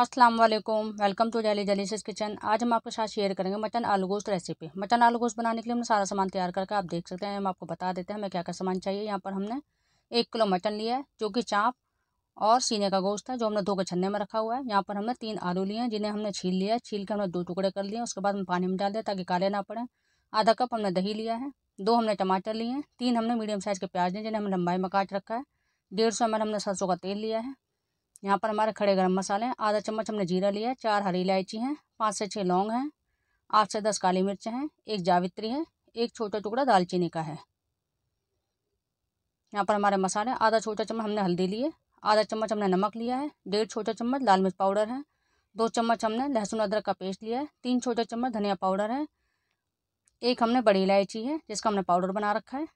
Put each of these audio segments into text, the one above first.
अस्सलाम वालेकुम welcome to daily जलीसिस किचन आज हम आपके साथ शेयर करेंगे मटन आलू गोश्त रेसिपी मटन आलू गोश्त बनाने के लिए हमने सारा सामान तैयार करके आप देख सकते हैं हम आपको बता देते हैं हमें क्या क्या सामान चाहिए यहाँ पर हमने एक किलो मटन लिया है जो कि चाँप और सीने का गोश्त है जो हमने दो के छन्ने में रखा हुआ है यहाँ पर हमने तीन आलू लिए हैं जिन्हें हमने छील लिया है छील के हमने दो टुकड़े कर लिए उसके बाद हम पानी में डाल दिया ताकि काले ना पड़े आधा कप हमने दही लिया है दो हमने टमाटर लिए हैं तीन हमने मीडियम साइज़ के प्याज लिए जिन्हें हमने लंबाई में काट रखा है डेढ़ सौ एम हमने सरसों का तेल लिया है यहाँ पर हमारे खड़े गर्म मसाले हैं आधा चम्मच हमने जीरा लिया है चार हरी इलायची हैं पाँच से छः लौंग हैं आठ से दस काली मिर्च हैं एक जावित्री है एक छोटा टुकड़ा दालचीनी का है यहाँ पर हमारे मसाले आधा छोटा चम्मच हमने हल्दी लिए आधा चम्मच हमने नमक लिया है डेढ़ छोटा चम्मच लाल मिर्च पाउडर है दो चम्मच हमने लहसुन अदरक का पेस्ट लिया है तीन छोटे चम्मच धनिया पाउडर है एक हमने बड़ी इलायची है जिसका हमने पाउडर बना रखा है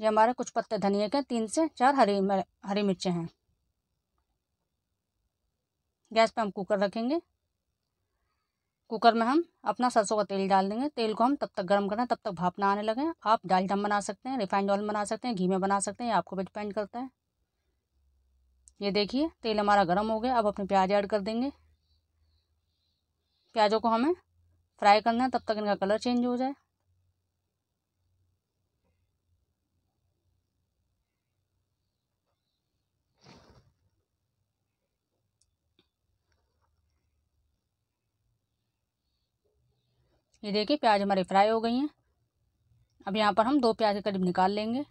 ये हमारे कुछ पत्ते धनिया के तीन से चार हरी हरी मिर्चें हैं गैस पे हम कुकर रखेंगे कुकर में हम अपना सरसों का तेल डाल देंगे तेल को हम तब तक गर्म करना तब तक भाप ना आने लगे आप दम बना सकते हैं रिफाइंड ऑयल बना सकते हैं घी में बना सकते हैं आपको भी डिपेंड करता है ये देखिए तेल हमारा गर्म हो गया अब अपने प्याज ऐड कर देंगे प्याज़ों को हमें फ्राई करना है तब तक इनका कलर चेंज हो जाए ये देखिए प्याज हमारी फ्राई हो गई हैं अब यहाँ पर हम दो प्याज के करीब निकाल लेंगे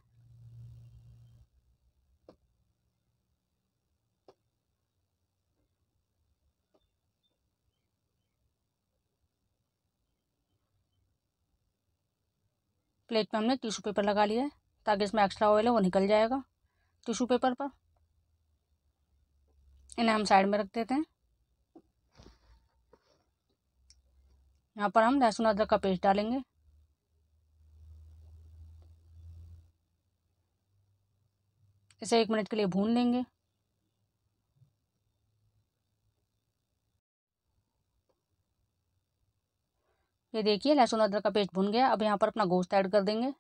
प्लेट में हमने टिशू पेपर लगा लिया है ताकि इसमें एक्स्ट्रा ऑयल है वो निकल जाएगा टिशू पेपर पर इन्हें हम साइड में रख देते हैं यहाँ पर हम लहसुन अदरक का पेस्ट डालेंगे इसे एक मिनट के लिए भून लेंगे ये देखिए लहसुन अदरक का पेस्ट भुन गया अब यहाँ पर अपना गोश्त ऐड कर देंगे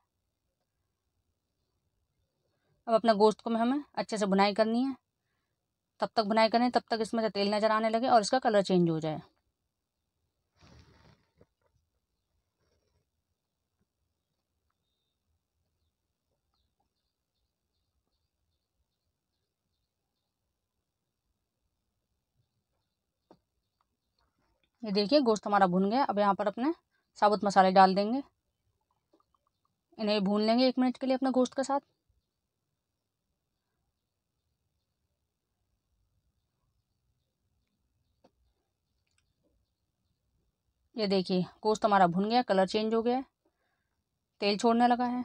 अब अपना गोश्त को में हमें अच्छे से बुनाई करनी है तब तक बुनाई करें तब तक इसमें से तेल नज़र आने लगे और इसका कलर चेंज हो जाए ये देखिए गोश्त हमारा भुन गया अब यहाँ पर अपने साबुत मसाले डाल देंगे इन्हें भून लेंगे एक मिनट के लिए अपने गोश्त के साथ ये देखिए गोश्त हमारा भुन गया कलर चेंज हो गया है तेल छोड़ने लगा है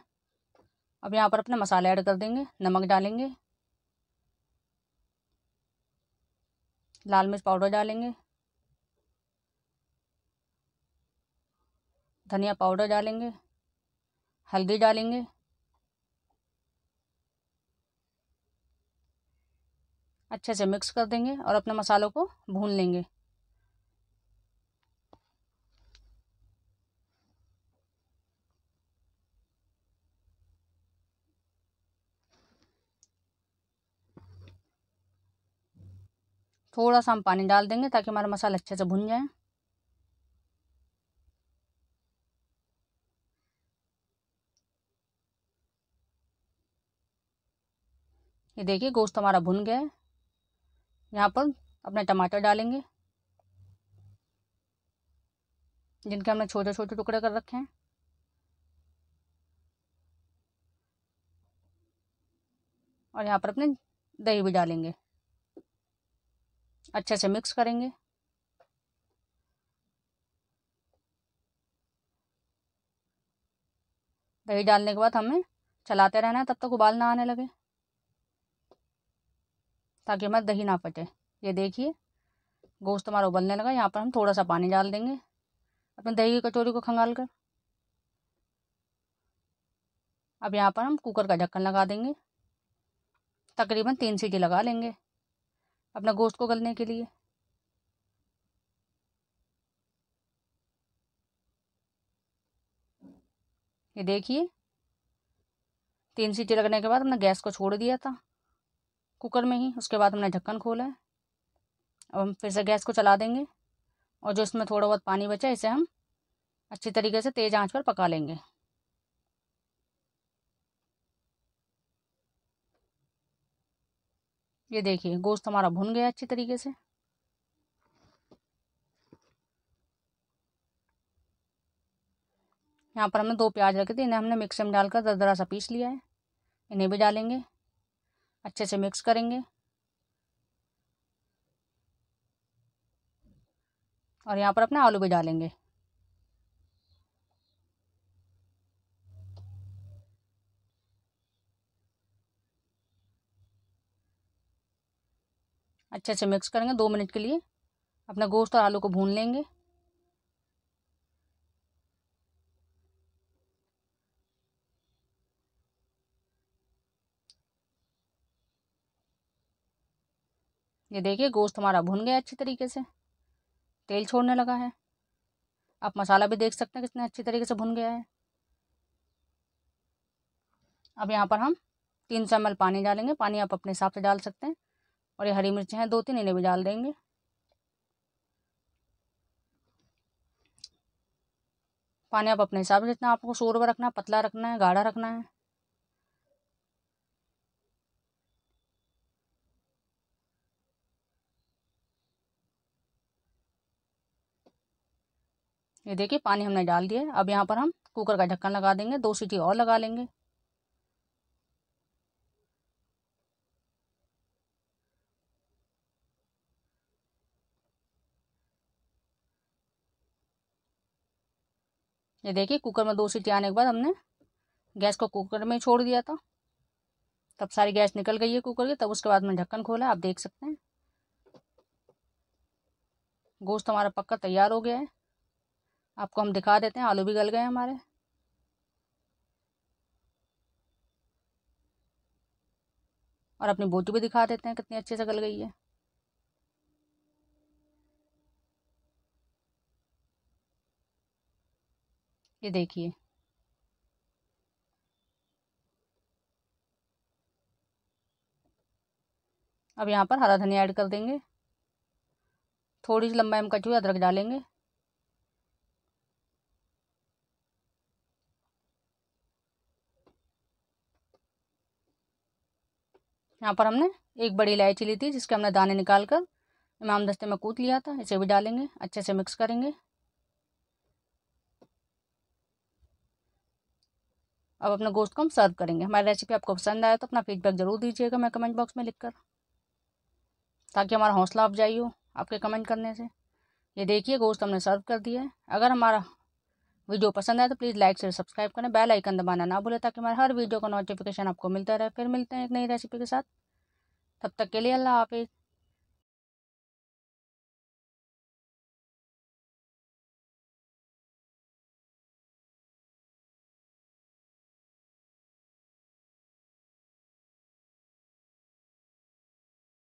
अब यहाँ पर अपने मसाले ऐड कर देंगे नमक डालेंगे लाल मिर्च पाउडर डालेंगे धनिया पाउडर डालेंगे हल्दी डालेंगे अच्छे से मिक्स कर देंगे और अपने मसालों को भून लेंगे थोड़ा सा हम पानी डाल देंगे ताकि हमारा मसाला अच्छे से भुन जाए ये देखिए गोश्त हमारा भुन गया है यहाँ पर अपने टमाटर डालेंगे जिनके हमने छोटे छोटे टुकड़े कर रखे हैं और यहाँ पर अपने दही भी डालेंगे अच्छे से मिक्स करेंगे दही डालने के बाद हमें चलाते रहना है तब तक उबाल ना आने लगे ताकि हमारा दही ना फटे ये देखिए गोश्त हमारा उबलने लगा यहाँ पर हम थोड़ा सा पानी डाल देंगे अपने दही की कचौरी को खंगाल कर अब यहाँ पर हम कुकर का ढक्कन लगा देंगे तकरीबन तीन सीटी लगा लेंगे अपने गोश्त को गलने के लिए ये देखिए तीन सीटी लगने के बाद हमने गैस को छोड़ दिया था कुकर में ही उसके बाद हमने ढक्कन खोला है अब हम फिर से गैस को चला देंगे और जो इसमें थोड़ा बहुत पानी बचा है इसे हम अच्छी तरीके से तेज़ आंच पर पका लेंगे ये देखिए गोश्त हमारा भुन गया अच्छी तरीके से यहाँ पर हमने दो प्याज रखे थे इन्हें हमने मिक्सर में डालकर दरदरा सा पीस लिया है इन्हें भी डालेंगे अच्छे से मिक्स करेंगे और यहाँ पर अपना आलू भी डालेंगे अच्छे से मिक्स करेंगे दो मिनट के लिए अपना गोश्त और आलू को भून लेंगे ये देखिए गोश्त हमारा भुन गया अच्छी तरीके से तेल छोड़ने लगा है आप मसाला भी देख सकते हैं कितने अच्छी तरीके से भुन गया है अब यहाँ पर हम तीन सौ एम पानी डालेंगे पानी आप अपने हिसाब से डाल सकते हैं और ये हरी मिर्चें हैं दो तीन इन्हें भी डाल देंगे पानी आप अपने हिसाब से जितना आपको शोर रखना है पतला रखना है गाढ़ा रखना है ये देखिए पानी हमने डाल दिया अब यहाँ पर हम कुकर का ढक्कन लगा देंगे दो सीटी और लगा लेंगे ये देखिए कुकर में दो सीटी आने के बाद हमने गैस को कुकर में छोड़ दिया था तब सारी गैस निकल गई है कुकर की तब उसके बाद मैंने ढक्कन खोला आप देख सकते हैं गोश्त हमारा पक्का तैयार हो गया है आपको हम दिखा देते हैं आलू भी गल गए हमारे और अपनी बोटी भी दिखा देते हैं कितनी अच्छे से गल गई है ये देखिए अब यहाँ पर हरा धनिया ऐड कर देंगे थोड़ी सी लंबाई में हुई अदरक डालेंगे यहाँ पर हमने एक बड़ी इलायची ली थी जिसके हमने दाने निकाल कर इमाम दस्ते में कूद लिया था इसे भी डालेंगे अच्छे से मिक्स करेंगे अब अपने गोश्त को हम सर्व करेंगे हमारी रेसिपी आपको पसंद आया तो अपना फीडबैक ज़रूर दीजिएगा मैं कमेंट बॉक्स में लिख कर ताकि हमारा हौसला अफजाई हो आपके कमेंट करने से ये देखिए गोश्त हमने सर्व कर दिया है अगर हमारा वीडियो पसंद आए तो प्लीज़ लाइक शेयर सब्सक्राइब करें बेल आइकन दबाना ना भूलें ताकि हमारे हर वीडियो का नोटिफिकेशन आपको मिलता रहे फिर मिलते हैं एक नई रेसिपी के साथ तब तक के लिए अल्लाह हाफिज़